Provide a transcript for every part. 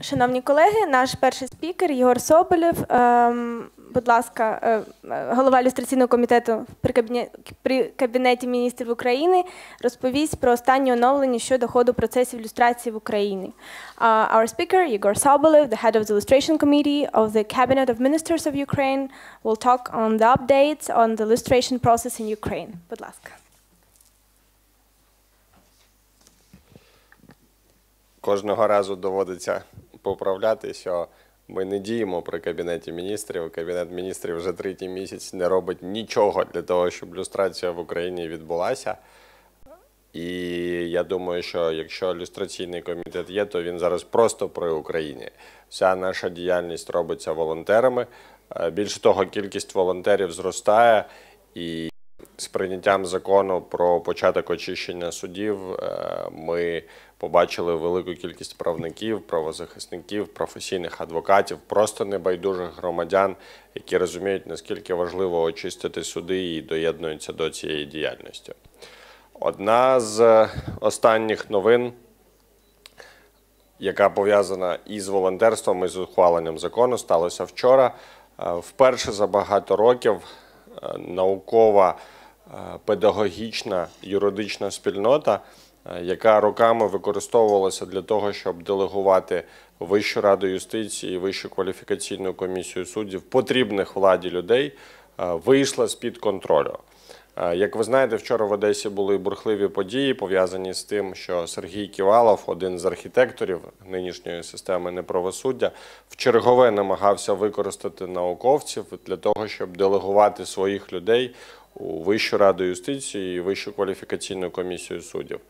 Шановні колеги, наш перший спікер Єгор Соболєв, ем, будь ласка, е, е, голова ілюстраційного комітету при Кабінеті міністрів України, розповість про останні оновлення щодо ходу процесів ілюстрації в Україні. Our speaker, Єгор Sobolev, the head of the Illustration Committee of the Cabinet of Ministers of Ukraine, will talk on the updates on the illustration process in Ukraine. Будь ласка. кожного разу доводиться поправляти, що ми не діємо при кабінеті міністрів. Кабінет міністрів вже третій місяць не робить нічого для того, щоб люстрація в Україні відбулася. І я думаю, що якщо люстраційний комітет є, то він зараз просто при Україні. Вся наша діяльність робиться волонтерами. Е, більше того, кількість волонтерів зростає, і з прийняттям закону про початок очищення судів е, ми побачили велику кількість правників, правозахисників, професійних адвокатів, просто небайдужих громадян, які розуміють, наскільки важливо очистити суди і доєднуються до цієї діяльності. Одна з е, останніх новин. Яка пов'язана із волонтерством і з ухваленням закону, сталося вчора. Е, вперше за багато років е, наукова педагогічна юридична спільнота Е, яка роками використовувалася для того, щоб делегувати Вищу раду юстиції, Вищу кваліфікаційну комісію суддів, потрібних владі людей, е, вийшла з під контролю. Е, як ви знаєте, вчора в Одесі були бурхливі події, пов'язані з тим, що Сергій Ківалов, один з архітекторів нинішньої системи неправосуддя, в чергове намагався використати науковців для того, щоб делегувати своїх людей у Вищу раду юстиції і Вищу кваліфікаційну комісію суддів.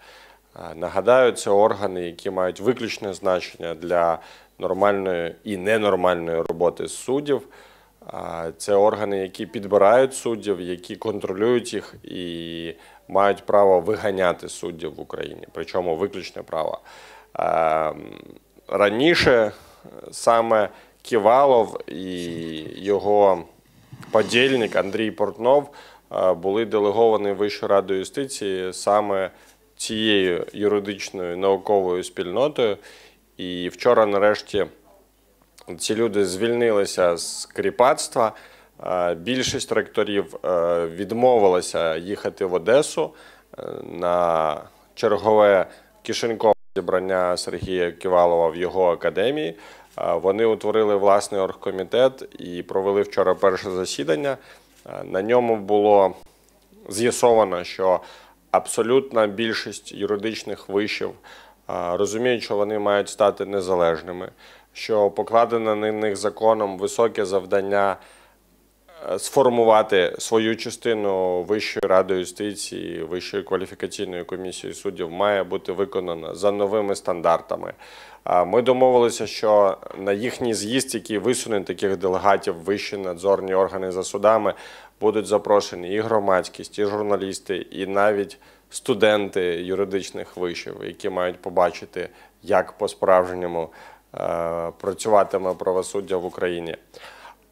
Нагадаю, це органи, які мають виключне значення для нормальної і ненормальної роботи суддів. Це органи, які підбирають суддів, які контролюють їх і мають право виганяти суддів в Україні, причому виключне право. Раніше саме Ківалов і його подільник Андрій Портнов були делеговані Вищою радою юстиції саме цією юридичною науковою спільнотою. І вчора, нарешті, ці люди звільнилися з кріпацтва. Е, більшість ректорів е, відмовилася їхати в Одесу е, на чергове кишенькове зібрання Сергія Ківалова в його академії. Вони утворили власний оргкомітет і провели вчора перше засідання. На ньому було з'ясовано, що абсолютна більшість юридичних вишів розуміють, що вони мають стати незалежними, що покладено на них законом високе завдання. Е, сформувати свою частину Вищої ради юстиції, Вищої кваліфікаційної комісії суддів має бути виконана за новими стандартами. Ми домовилися, що на їхній з'їзд, який висуне таких делегатів вищі надзорні органи за судами, будуть запрошені і громадськість, і журналісти, і навіть студенти юридичних вишів, які мають побачити, як по-справжньому е, працюватиме правосуддя в Україні.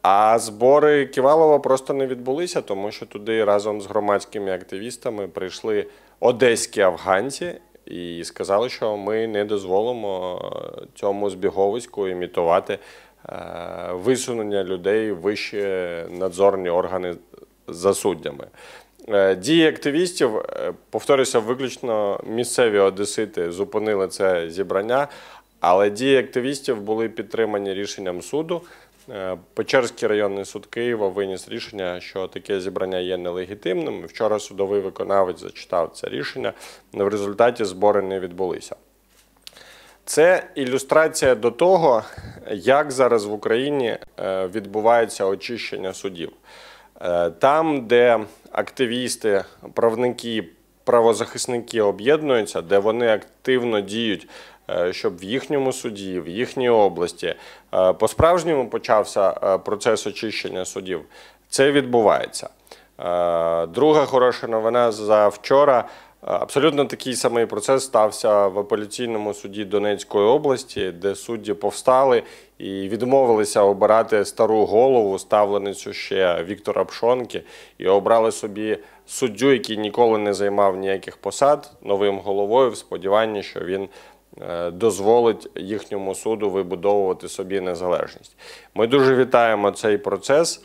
А збори Ківалова просто не відбулися, тому що туди разом з громадськими активістами прийшли одеські афганці і сказали, що ми не дозволимо е, цьому збіговиську імітувати. Е, висунення людей вище надзорні органи за суддями. Е, дії активістів, е, повторюся, виключно місцеві одесити зупинили це зібрання, але дії активістів були підтримані рішенням суду. Печерський районний суд Києва виніс рішення, що таке зібрання є нелегітимним. Вчора судовий виконавець зачитав це рішення. В результаті збори не відбулися. Це ілюстрація до того, як зараз в Україні е, відбувається очищення судів. Е, там, де активісти, правники, правозахисники об'єднуються, де вони активно діють, е, щоб в їхньому суді, в їхній області по справжньому почався процес очищення судів. Це відбувається. Друга хороша новина за вчора. Абсолютно такий самий процес стався в апеляційному суді Донецької області, де судді повстали і відмовилися обирати стару голову, ставленицю ще Віктора Пшонки, і обрали собі суддю, який ніколи не займав ніяких посад новим головою, в сподіванні, що він. Е, дозволить їхньому суду вибудовувати собі незалежність. Ми дуже вітаємо цей процес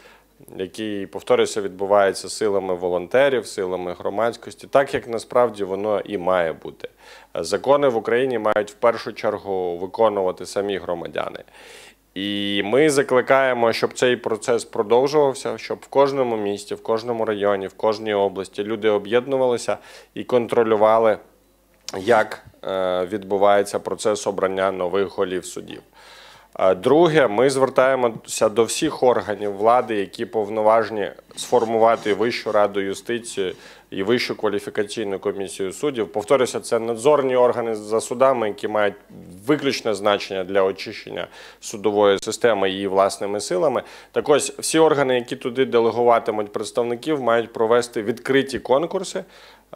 який повторюється, відбувається силами волонтерів, силами громадськості, так як насправді воно і має бути. Закони в Україні мають в першу чергу виконувати самі громадяни. І ми закликаємо, щоб цей процес продовжувався, щоб в кожному місті, в кожному районі, в кожній області люди об'єднувалися і контролювали, як е, відбувається процес обрання нових голів судів. Друге, ми звертаємося до всіх органів влади, які повноважні сформувати Вищу раду юстиції і Вищу кваліфікаційну комісію суддів. Повторюся, це надзорні органи за судами, які мають виключне значення для очищення судової системи її власними силами. Так ось всі органи, які туди делегуватимуть представників, мають провести відкриті конкурси.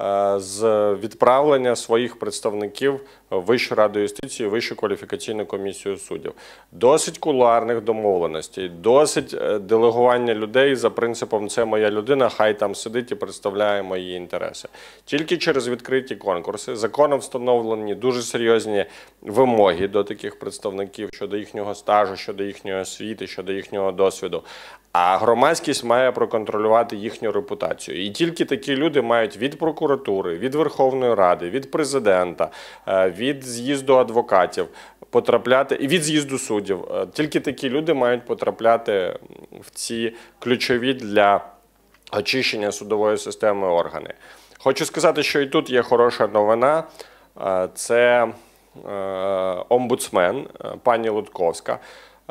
Е, з відправлення своїх представників Вищу раду юстиції, Вищу кваліфікаційну комісію суддів. Досить кулуарних домовленостей, досить е, делегування людей за принципом це моя людина, хай там сидить і представляє мої інтереси. Тільки через відкриті конкурси законом встановлені дуже серйозні вимоги до таких представників щодо їхнього стажу, щодо їхньої освіти, щодо їхнього досвіду. А громадськість має проконтролювати їхню репутацію. І тільки такі люди мають від прокуратури, від Верховної Ради, від президента, е, від з'їзду адвокатів потрапляти і від з'їзду суддів. Е, тільки такі люди мають потрапляти в ці ключові для очищення судової системи органи. Хочу сказати, що і тут є хороша новина. Е, це омбудсмен пані Лутковська.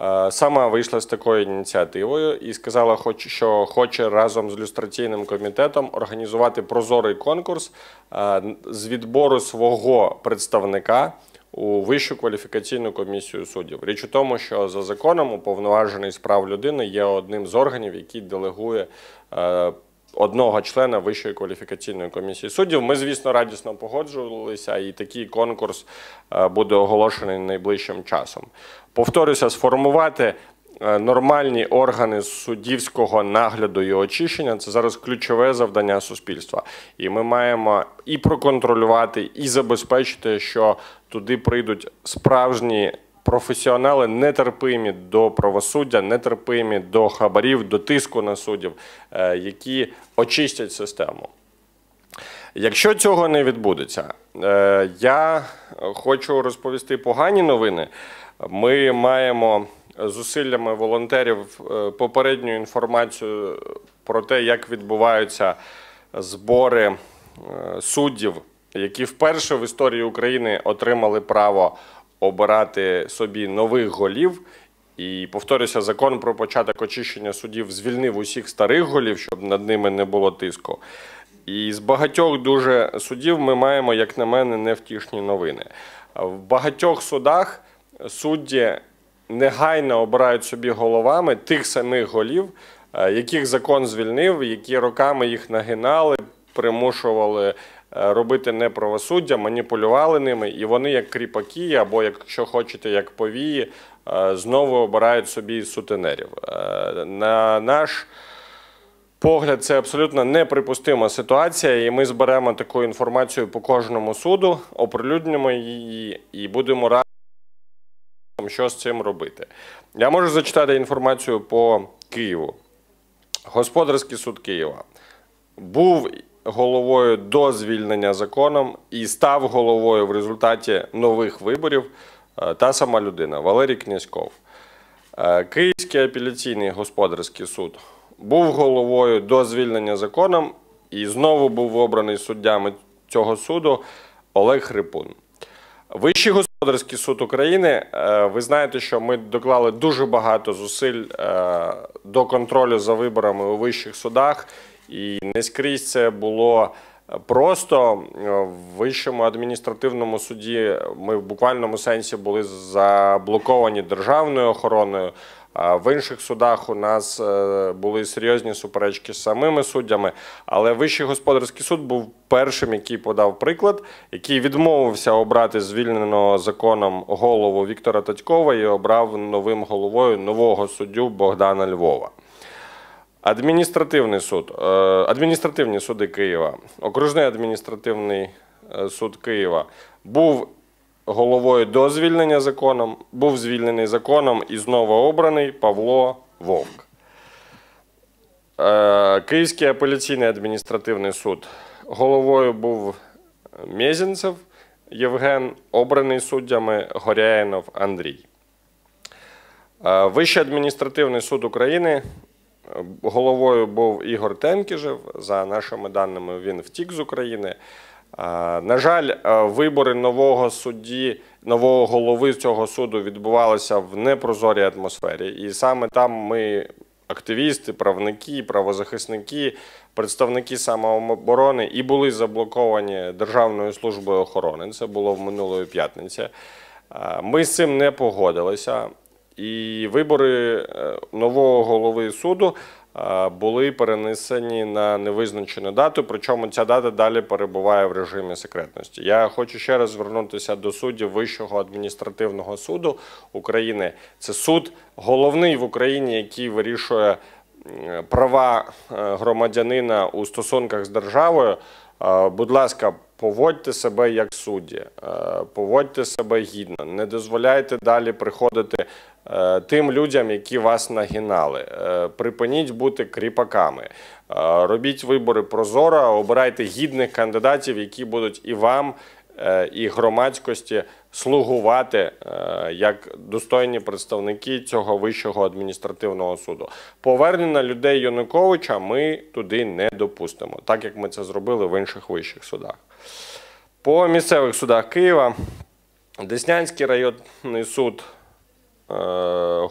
Е, сама вийшла з такою ініціативою і сказала, що хоче разом з люстраційним комітетом організувати прозорий конкурс е, з відбору свого представника у вищу кваліфікаційну комісію суддів. Річ у тому, що за законом уповноважений з прав людини є одним з органів, який делегує е, одного члена Вищої кваліфікаційної комісії суддів. Ми, звісно, радісно погоджувалися, і такий конкурс е, буде оголошений найближчим часом. Повторюся, сформувати. Е, нормальні органи суддівського нагляду і очищення це зараз ключове завдання суспільства, і ми маємо і проконтролювати, і забезпечити, що туди прийдуть справжні професіонали нетерпимі до правосуддя, нетерпимі до хабарів, до тиску на суддів, е, які очистять систему. Якщо цього не відбудеться, е, я хочу розповісти погані новини. Ми маємо зусиллями волонтерів е, попередню інформацію про те, як відбуваються збори суддів, які вперше в історії України отримали право обирати собі нових голів. І повторюся, закон про початок очищення судів звільнив усіх старих голів, щоб над ними не було тиску. І з багатьох дуже судів ми маємо, як на мене, невтішні новини. В багатьох судах судді негайно обирають собі головами тих самих голів, е, яких закон звільнив, які роками їх нагинали, примушували Е, робити неправосуддя, маніпулювали ними, і вони, як кріпаки, або якщо хочете, як повії, е, знову обирають собі сутенерів. Е, на наш Погляд, це абсолютно неприпустима ситуація, і ми зберемо таку інформацію по кожному суду, оприлюднюємо її і будемо раді, що з цим робити. Я можу зачитати інформацію по Києву. Господарський суд Києва був головою до звільнення законом і став головою в результаті нових виборів е, та сама людина Валерій Князьков. Е, Київський апеляційний господарський суд був головою до звільнення законом і знову був обраний суддями цього суду Олег Хрипун. Вищий господарський суд України, е, ви знаєте, що ми доклали дуже багато зусиль до контролю за виборами у вищих судах і не скрізь це було е, просто. Е, в вищому адміністративному суді е, ми в буквальному сенсі були заблоковані державною охороною. А в інших судах у нас були серйозні суперечки з самими суддями, але Вищий господарський суд був першим, який подав приклад, який відмовився обрати звільненого законом голову Віктора Татькова і обрав новим головою нового суддю Богдана Львова. Адміністративний суд, е, адміністративні суди Києва, окружний адміністративний е, суд Києва був головою до звільнення законом, був звільнений законом і знову обраний Павло Вовк. Е, Київський апеляційний адміністративний суд. Головою був Мєзінцев Євген, обраний суддями Горяєнов Андрій. Вищий адміністративний суд України Е, головою був Ігор Тенкіжев. За нашими даними, він втік з України. Е, на жаль, е, вибори нового судді, нового голови цього суду відбувалися в непрозорій атмосфері, і саме там ми. Активісти, правники, правозахисники, представники самооборони і були заблоковані Державною службою охорони. Це було в минулої п'ятниці. Ми з цим не погодилися. І вибори е, нового голови суду е, були перенесені на невизначену дату. Причому ця дата далі перебуває в режимі секретності. Я хочу ще раз звернутися до суддів Вищого адміністративного суду України. Це суд головний в Україні, який вирішує права е, громадянина у стосунках з державою. Будь ласка, Поводьте себе як судді, е, поводьте себе гідно, не дозволяйте далі приходити е, тим людям, які вас нагинали. Е, припиніть бути кріпаками, робіть вибори прозоро, обирайте гідних кандидатів, які будуть і вам, і громадськості слугувати як достойні представники цього вищого адміністративного суду. Повернення людей Юнуковича, ми туди не допустимо, так як ми це зробили в інших вищих судах. По місцевих судах Києва Деснянський районний суд е,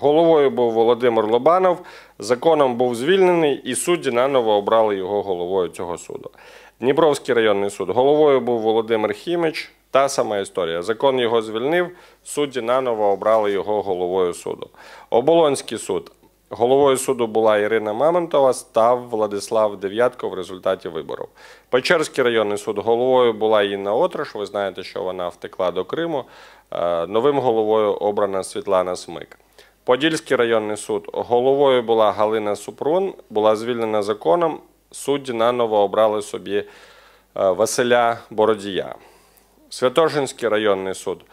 головою був Володимир Лобанов. Законом був звільнений, і судді наново обрали його головою цього суду. Дніпровський районний суд головою був Володимир Хімич. Та сама історія. Закон його звільнив, судді наново обрали його головою суду. Оболонський суд Головою суду була Ірина Мамонтова, став Владислав Дев'ятко в результаті виборів. Печерський районний суд головою була Інна Отриш. Ви знаєте, що вона втекла до Криму. Е, новим головою обрана Світлана Смик. Подільський районний суд головою була Галина Супрун, була звільнена законом. Судді наново обрали собі е, Василя Бородія. Святошинський районний суд.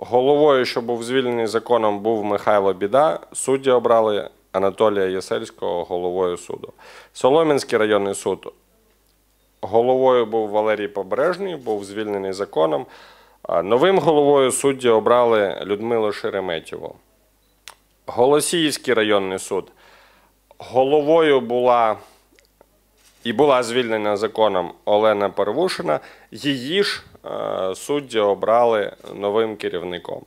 Головою, що був звільнений законом, був Михайло Біда. Судді обрали Анатолія Єсельського головою суду. Солом'янський районний суд. Головою був Валерій Побережний, був звільнений законом. Новим головою судді обрали Людмилу Шереметєву. Голосіївський районний суд. Головою була і була звільнена законом Олена Первушина. Її ж Е, судді обрали новим керівником.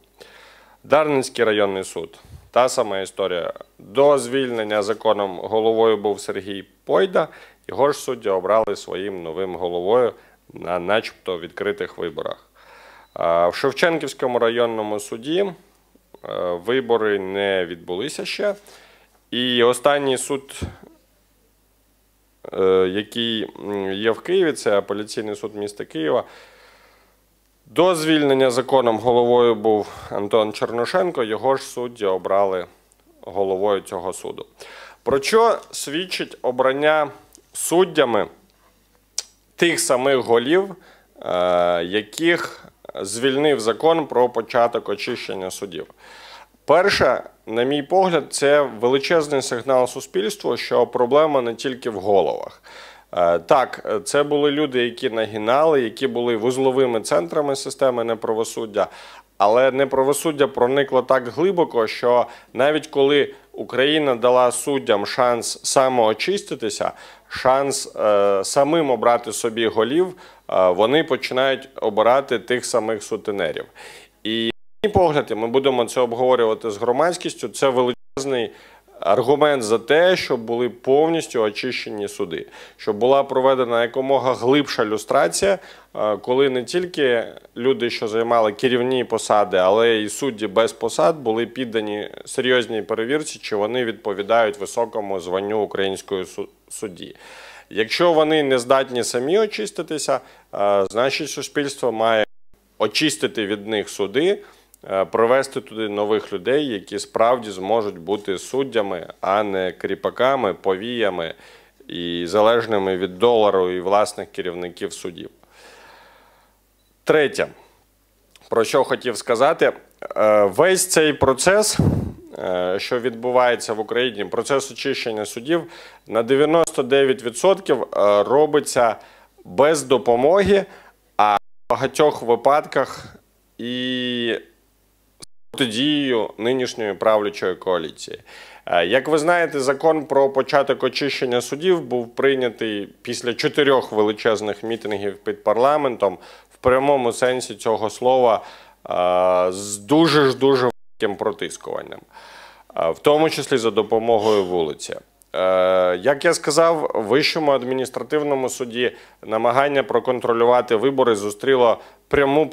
Дарницький районний суд. Та сама історія. До звільнення законом головою був Сергій Пойда. Його ж судді обрали своїм новим головою на начебто відкритих виборах. Е, в Шевченківському районному суді е, вибори не відбулися ще. І останній суд, який є в Києві, це апеляційний суд міста Києва. До звільнення законом головою був Антон Черношенко, його ж судді обрали головою цього суду. Про що свідчить обрання суддями тих самих голів, е, яких звільнив закон про початок очищення судів? Перше, на мій погляд, це величезний сигнал суспільству, що проблема не тільки в головах. Е, так, е, це були люди, які нагінали, які були вузловими центрами системи неправосуддя. Але неправосуддя проникло так глибоко, що навіть коли Україна дала суддям шанс самоочиститися, шанс е, самим обрати собі голів, вони починають обирати тих самих сутенерів. І мій погляд, ми будемо це обговорювати з громадськістю. Це величезний Аргумент за те, щоб були повністю очищені суди, щоб була проведена якомога глибша люстрація, е, коли не тільки люди, що займали керівні посади, але й судді без посад були піддані серйозній перевірці, чи вони відповідають високому званню української судді. Якщо вони не здатні самі очиститися, е, значить суспільство має очистити від них суди. Е, провести туди нових людей, які справді зможуть бути суддями, а не кріпаками, повіями і залежними від долару і власних керівників судів. Третє, про що хотів сказати, е, весь цей процес, е, що відбувається в Україні, процес очищення судів на 99% робиться без допомоги, а в багатьох випадках і. Тоді нинішньої правлячої коаліції. Е, як ви знаєте, закон про початок очищення судів був прийнятий після чотирьох величезних мітингів під парламентом в прямому сенсі цього слова е, з дуже ж дуже великим протискуванням, е, в тому числі за допомогою вулиці. Як я сказав, вищому адміністративному суді намагання проконтролювати вибори зустріло пряму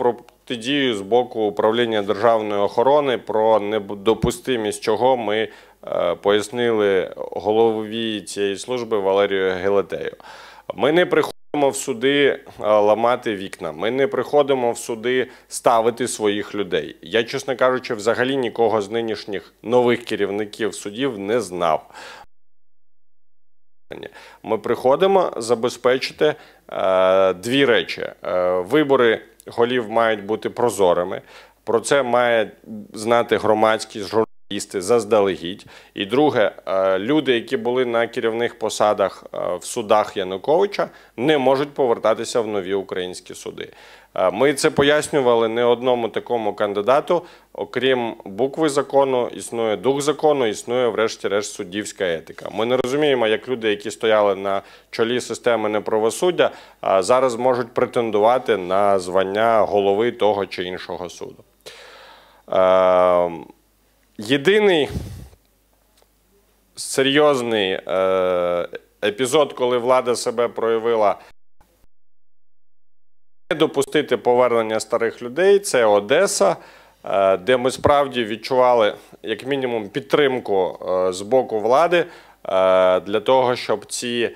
тоді з боку управління державної охорони про недопустимість чого ми е, пояснили голові цієї служби Валерію Гелетею. Ми не приходимо в суди е, ламати вікна. Ми не приходимо в суди ставити своїх людей. Я, чесно кажучи, взагалі нікого з нинішніх нових керівників судів не знав. Ми приходимо забезпечити е, дві речі: е, вибори голів мають бути прозорими. Про це має знати громадськість їсти заздалегідь. І друге, е, люди, які були на керівних посадах е, в судах Януковича, не можуть повертатися в нові українські суди. Е, ми це пояснювали не одному такому кандидату. Окрім букви закону, існує дух закону, існує, врешті-решт, суддівська етика. Ми не розуміємо, як люди, які стояли на чолі системи неправосуддя, зараз можуть претендувати на звання голови того чи іншого суду. Єдиний серйозний е, епізод, коли влада себе проявила, не допустити повернення старих людей, це Одеса. Е, де ми справді відчували як мінімум підтримку е, з боку влади для того, щоб ці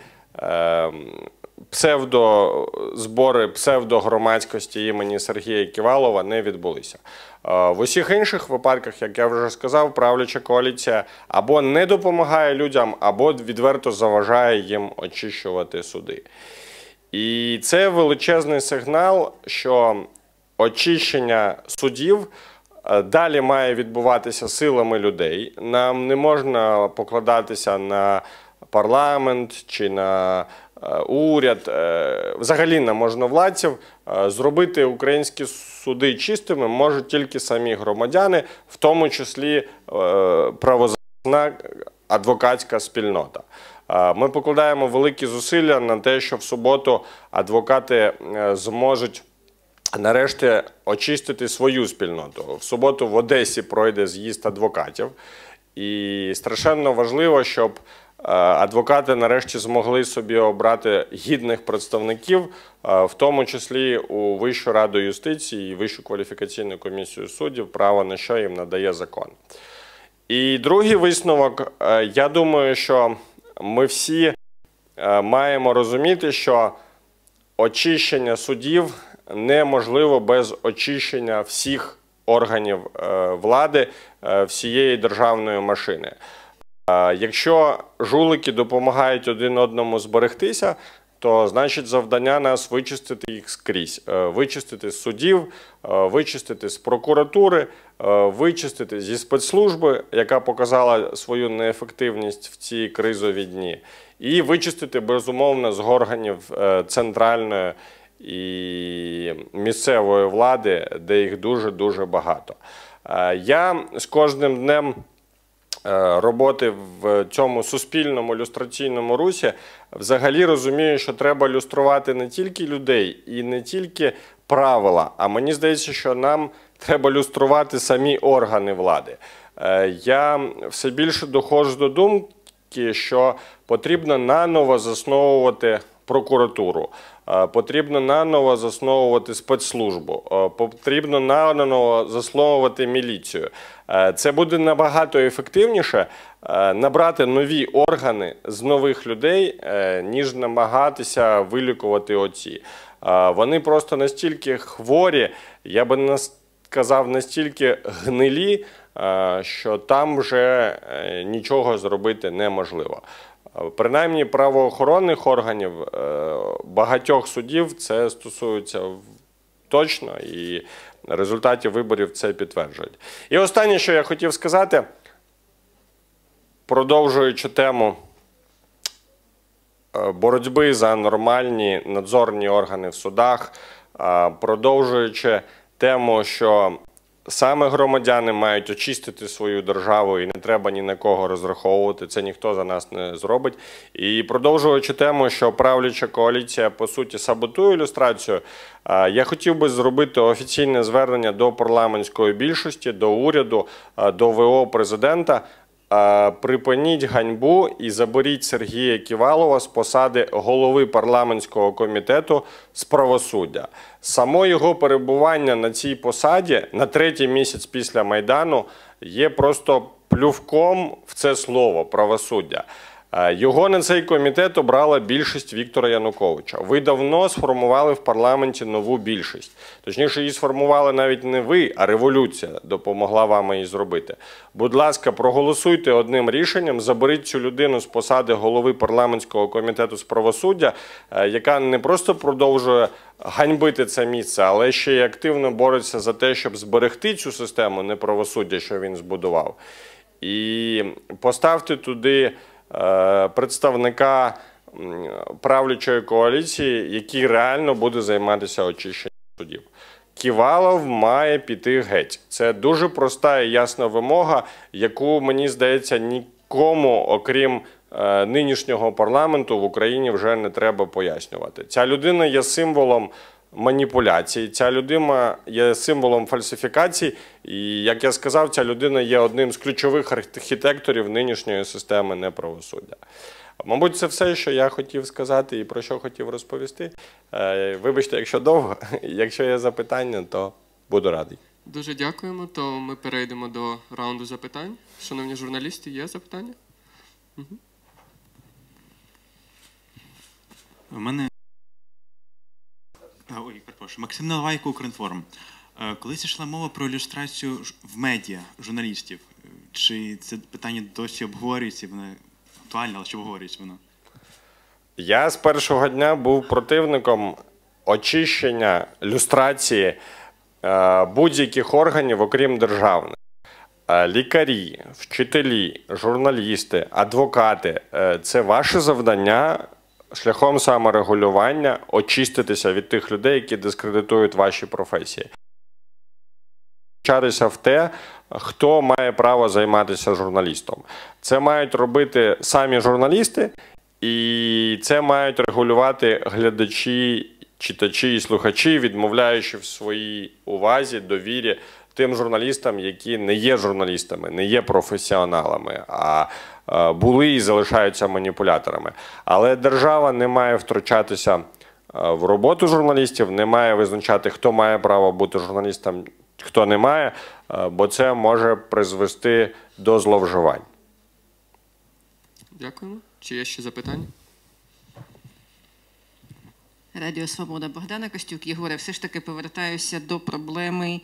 псевдозбори псевдогромадськості імені Сергія Ківалова не відбулися. Е, в усіх інших випадках, як я вже сказав, правляча коаліція або не допомагає людям, або відверто заважає їм очищувати суди. І це величезний сигнал, що очищення судів. Е, далі має відбуватися силами людей. Нам не можна покладатися на парламент чи на Е, уряд, е, взагалі на можновладців, е, зробити українські суди чистими можуть тільки самі громадяни, в тому числі правозахисна адвокатська спільнота. Ми покладаємо великі зусилля на те, що в суботу адвокати зможуть. Нарешті очистити свою спільноту в суботу в Одесі пройде з'їзд адвокатів, і страшенно важливо, щоб Е, адвокати нарешті змогли собі обрати гідних представників, е, в тому числі у Вищу раду юстиції і Вищу кваліфікаційну комісію суддів, право на що їм надає закон. І другий висновок, е, я думаю, що ми всі маємо розуміти, що очищення судів неможливо без очищення всіх органів влади, всієї державної машини. Якщо жулики допомагають один одному зберегтися, то значить завдання нас вичистити їх скрізь, е, вичистити з судів, е, вичистити з прокуратури, е, вичистити зі спецслужби, яка показала свою неефективність в ці кризові дні, і вичистити безумовно з органів центральної і місцевої влади, де їх дуже дуже багато. Я з кожним днем. Е, роботи в цьому суспільному люстраційному русі, взагалі розумію, що треба люструвати не тільки людей і не тільки правила. А мені здається, що нам треба люструвати самі органи влади. Е, я все більше доходжу до думки, що потрібно наново засновувати прокуратуру. Потрібно наново засновувати спецслужбу, потрібно наново засновувати міліцію. Це буде набагато ефективніше набрати нові органи з нових людей, е, ніж намагатися вилікувати оці. Вони просто настільки хворі, я би не сказав, настільки гнилі, що там вже е, нічого зробити неможливо. Принаймні правоохоронних органів е, багатьох судів це стосується точно і результатів виборів це підтверджують. І останнє, що я хотів сказати, продовжуючи тему е, боротьби за нормальні надзорні органи в судах, продовжуючи тему, що Саме громадяни мають очистити свою державу і не треба ні на кого розраховувати. Це ніхто за нас не зробить. І продовжуючи тему, що правляча коаліція по суті саботує ілюстрацію. Я хотів би зробити офіційне звернення до парламентської більшості, до уряду, до ВО президента. Припиніть ганьбу і заберіть Сергія Ківалова з посади голови парламентського комітету з правосуддя. Само його перебування на цій посаді на третій місяць після майдану є просто плювком в це слово правосуддя. Е, його на цей комітет обрала більшість Віктора Януковича. Ви давно сформували в парламенті нову більшість. Точніше, її сформували навіть не ви, а революція допомогла вам її зробити. Будь ласка, проголосуйте одним рішенням, заберіть цю людину з посади голови парламентського комітету з правосуддя, е, яка не просто продовжує ганьбити це місце, але ще й активно бореться за те, щоб зберегти цю систему неправосуддя, що він збудував, і поставте туди. Е, представника правлячої коаліції, який реально буде займатися очищенням судів. Ківалов має піти геть. Це дуже проста і ясна вимога, яку мені здається нікому, окрім е, нинішнього парламенту в Україні вже не треба пояснювати. Ця людина є символом маніпуляцій. Ця людина є символом фальсифікацій, і як я сказав, ця людина є одним з ключових архітекторів нинішньої системи неправосуддя. Мабуть, це все, що я хотів сказати і про що хотів розповісти. Е, вибачте, якщо довго, якщо є запитання, то буду радий. Дуже дякуємо. То ми перейдемо до раунду запитань. Шановні журналісти, є запитання? Угу. У мене Ой, перепрошую. Максим Наливайко, Укрінформ. Е, колись йшла мова про ілюстрацію в медіа журналістів. Е, чи це питання досі обговорюється? Воно актуальне, але чи обговорюється воно? Я з першого дня був противником очищення люстрації е, будь-яких органів, окрім державних. Лікарі, вчителі, журналісти, адвокати це ваше завдання шляхом саморегулювання очиститися від тих людей, які дискредитують ваші професії. Чарися в те, хто має право займатися журналістом. Це мають робити самі журналісти, і це мають регулювати глядачі, читачі і слухачі, відмовляючи в своїй увазі довірі тим журналістам, які не є журналістами, не є професіоналами. а Е, були і залишаються маніпуляторами. Але держава не має втручатися е, в роботу журналістів, не має визначати, хто має право бути журналістом, хто не має, е, бо це може призвести до зловживань. Дякуємо. Чи є ще запитання? Радіо Свобода Богдана Костюк Єгоре, все ж таки повертаюся до проблеми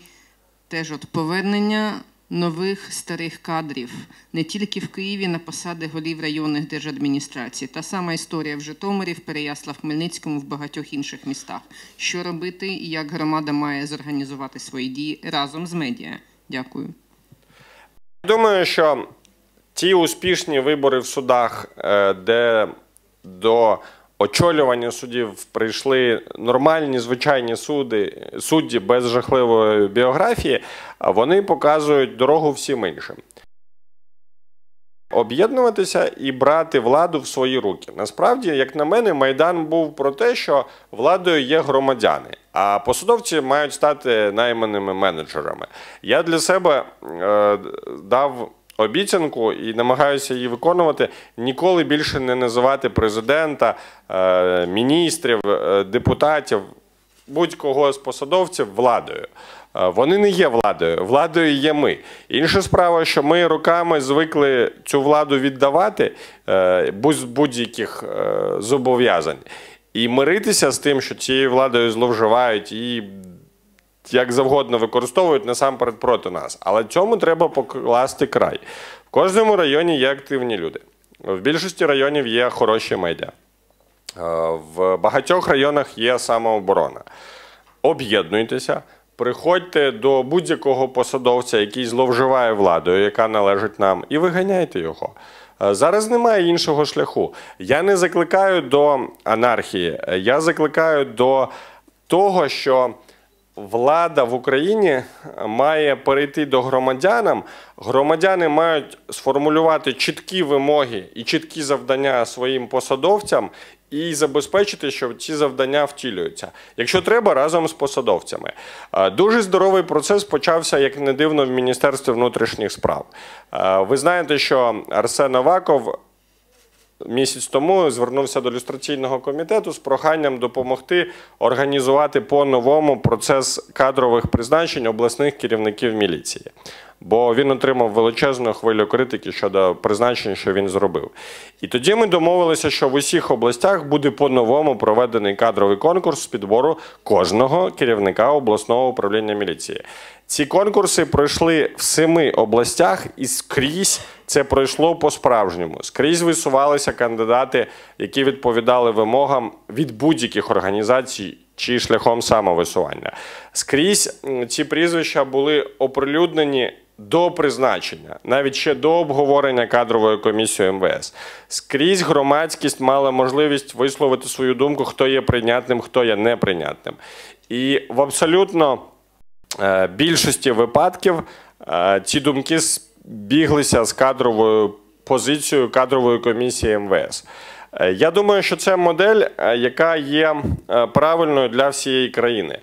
теж от повернення нових старих кадрів не тільки в Києві на посади голів районних держадміністрацій. Та сама історія в Житомирі, в Переяслав, Хмельницькому, в багатьох інших містах. Що робити і як громада має зорганізувати свої дії разом з медіа? Дякую. Думаю, що ті успішні вибори в судах, е, де до очолювання судів прийшли нормальні звичайні суди, судді без жахливої біографії, вони показують дорогу всім іншим. Об'єднуватися і брати владу в свої руки. Насправді, як на мене, майдан був про те, що владою є громадяни, а посудовці мають стати найманими менеджерами. Я для себе е, дав обіцянку і намагаюся її виконувати. Ніколи більше не називати президента, е, міністрів, е, депутатів, будь-кого з посадовців владою. Е, вони не є владою, владою є ми. Інша справа, що ми руками звикли цю владу віддавати без будь-яких зобов'язань і миритися з тим, що цією владою зловживають і як завгодно використовують насамперед проти нас. Але цьому треба покласти край. В кожному районі є активні люди. В більшості районів є хороші медіа. Е, в багатьох районах є самооборона. Об'єднуйтеся, приходьте до будь-якого посадовця, який зловживає владою, яка належить нам, і виганяйте його. Е, зараз немає іншого шляху. Я не закликаю до анархії, е, я закликаю до того, що влада в Україні має перейти до громадянам. Громадяни мають сформулювати чіткі вимоги і чіткі завдання своїм посадовцям. І забезпечити, що ці завдання втілюються, якщо треба, разом з посадовцями. Дуже здоровий процес почався, як не дивно, в Міністерстві внутрішніх справ. Ви знаєте, що Арсен Аваков Місяць тому звернувся до люстраційного комітету з проханням допомогти організувати по-новому процес кадрових призначень обласних керівників міліції, бо він отримав величезну хвилю критики щодо призначень, що він зробив. І тоді ми домовилися, що в усіх областях буде по-новому проведений кадровий конкурс з підбору кожного керівника обласного управління міліції. Ці конкурси пройшли в семи областях, і скрізь це пройшло по-справжньому. Скрізь висувалися кандидати, які відповідали вимогам від будь-яких організацій чи шляхом самовисування. Скрізь ці прізвища були оприлюднені. До призначення, навіть ще до обговорення кадрової комісії МВС, скрізь громадськість мала можливість висловити свою думку, хто є прийнятним, хто є неприйнятним, і в абсолютно Е, більшості випадків е, ці думки збіглися з кадровою позицією кадрової комісії МВС. Е, я думаю, що це модель, яка є правильною для всієї країни.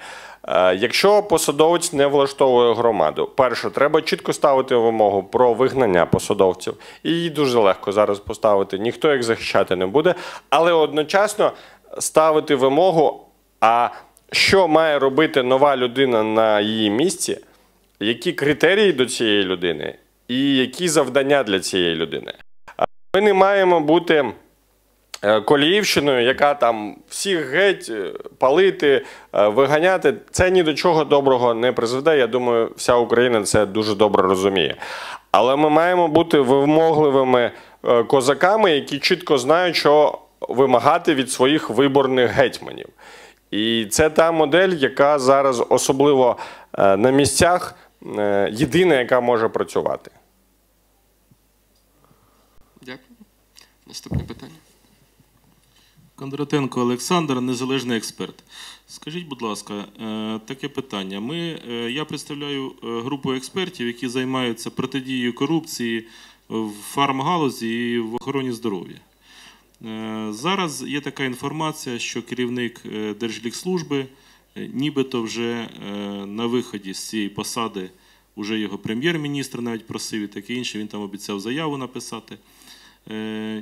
Якщо посадовець не влаштовує громаду, перше, треба чітко ставити вимогу про вигнання посадовців. Її дуже легко зараз поставити, ніхто їх захищати не буде, але одночасно ставити вимогу. А що має робити нова людина на її місці, які критерії до цієї людини, і які завдання для цієї людини. Ми не маємо бути. Е, коліївщиною, яка там всіх геть е, палити, е, виганяти, це ні до чого доброго не призведе. Я думаю, вся Україна це дуже добре розуміє. Але ми маємо бути вимогливими козаками, які чітко знають, що вимагати від своїх виборних гетьманів. І це та модель, яка зараз особливо е, на місцях е, єдина, яка може працювати. Дякую. Наступне питання. Кондратенко Олександр, незалежний експерт. Скажіть, будь ласка, е, таке питання. Ми, Я представляю групу експертів, які займаються протидією корупції в фармгалузі і в охороні здоров'я. Е, зараз є така інформація, що керівник е, Держлікслужби е, нібито вже на виході з цієї посади уже його прем'єр-міністр навіть просив і таке інше. Він там обіцяв заяву написати.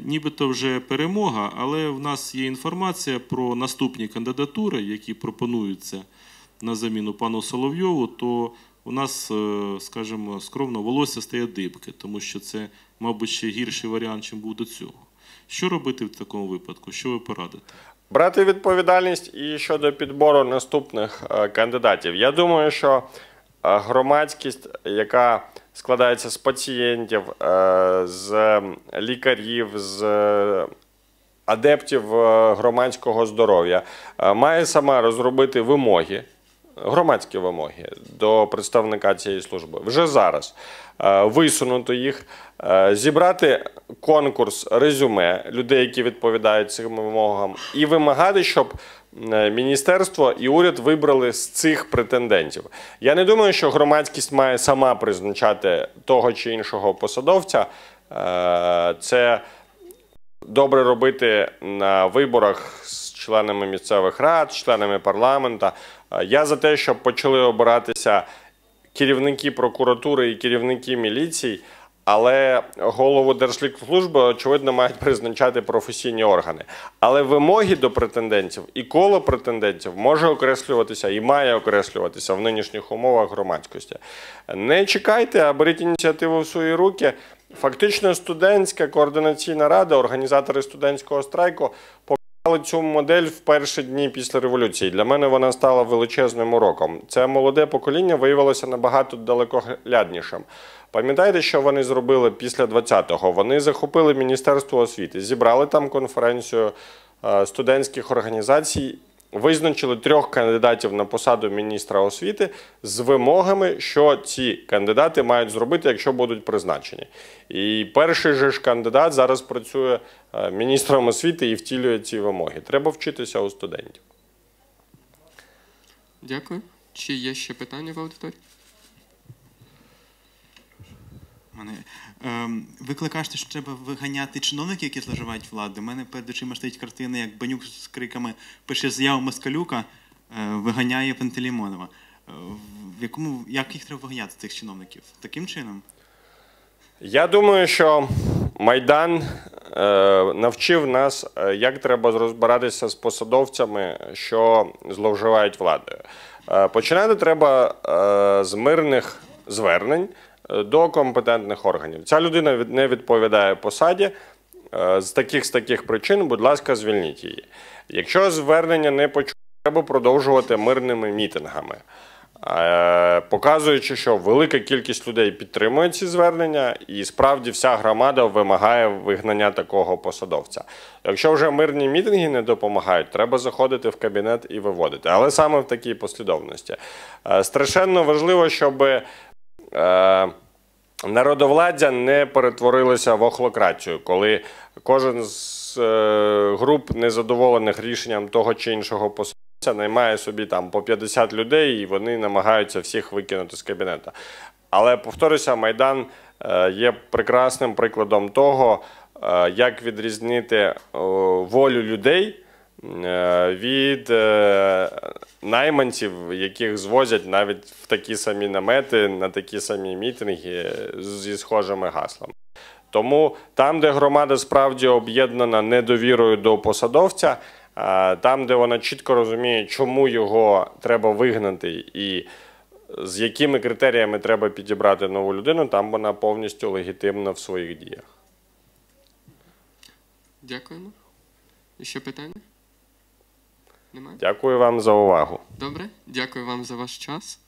Нібито вже перемога, але в нас є інформація про наступні кандидатури, які пропонуються на заміну пану Соловйову. То у нас, скажімо, скромно волосся стає дибки, тому що це, мабуть, ще гірший варіант, чим був до цього. Що робити в такому випадку? Що ви порадите? Брати відповідальність і щодо підбору наступних е, кандидатів. Я думаю, що е, громадськість, яка складається з пацієнтів, е, з лікарів, з адептів громадського здоров'я, має сама розробити вимоги громадські вимоги до представника цієї служби вже зараз е, висунути їх, е, зібрати конкурс резюме людей, які відповідають цим вимогам, і вимагати, щоб міністерство і уряд вибрали з цих претендентів. Я не думаю, що громадськість має сама призначати того чи іншого посадовця. Е, це добре робити на виборах. з членами місцевих рад, членами парламента. Е, я за те, щоб почали обиратися керівники прокуратури і керівники міліцій, але голову держлікслужби, очевидно, мають призначати професійні органи. Але вимоги до претендентів і коло претендентів може окреслюватися і має окреслюватися в нинішніх умовах громадськості. Не чекайте, а беріть ініціативу в свої руки. Фактично, студентська координаційна рада, організатори студентського страйку але цю модель в перші дні після революції для мене вона стала величезним уроком. Це молоде покоління виявилося набагато далекогляднішим. Пам'ятаєте, що вони зробили після 20-го? Вони захопили міністерство освіти, зібрали там конференцію е, студентських організацій визначили трьох кандидатів на посаду міністра освіти з вимогами, що ці кандидати мають зробити, якщо будуть призначені. І перший же ж кандидат зараз працює е, міністром освіти і втілює ці вимоги. Треба вчитися у студентів. Дякую. Чи є ще питання в аудиторії? поганий. Ем, ви кажете, що треба виганяти чиновників, які зловживають владу. У мене перед очима стоїть картина, як банюк з криками пише заяву Москалюка, е, виганяє Пантелеймонова. Е, в якому як їх треба виганяти цих чиновників? Таким чином? Я думаю, що майдан е, навчив нас, е, як треба розбиратися з посадовцями, що зловживають владою. Е, починати треба з мирних звернень. Е, до компетентних органів. Ця людина не відповідає посаді. Е, з таких з таких причин, будь ласка, звільніть її. Якщо звернення не почує, треба продовжувати мирними мітингами, е, показуючи, що велика кількість людей підтримує ці звернення, і справді вся громада вимагає вигнання такого посадовця. Якщо вже мирні мітинги не допомагають, треба заходити в кабінет і виводити. Але саме в такій послідовності страшенно важливо, щоб Е, народовладдя не перетворилося в охлократію, коли кожен з е, груп незадоволених рішенням того чи іншого посольства наймає собі там по 50 людей, і вони намагаються всіх викинути з кабінета. Але повторюся, Майдан е, є прекрасним прикладом того, як відрізнити волю людей Е, від е, найманців, яких звозять навіть в такі самі намети, на такі самі мітинги зі схожими гаслами. Тому там, де громада справді об'єднана недовірою до посадовця, е, там, де вона чітко розуміє, чому його треба вигнати і з якими критеріями треба підібрати нову людину, там вона повністю легітимна в своїх діях. Дякуємо. І ще питання? Немає? Дякую вам за увагу. Добре, дякую вам за ваш час.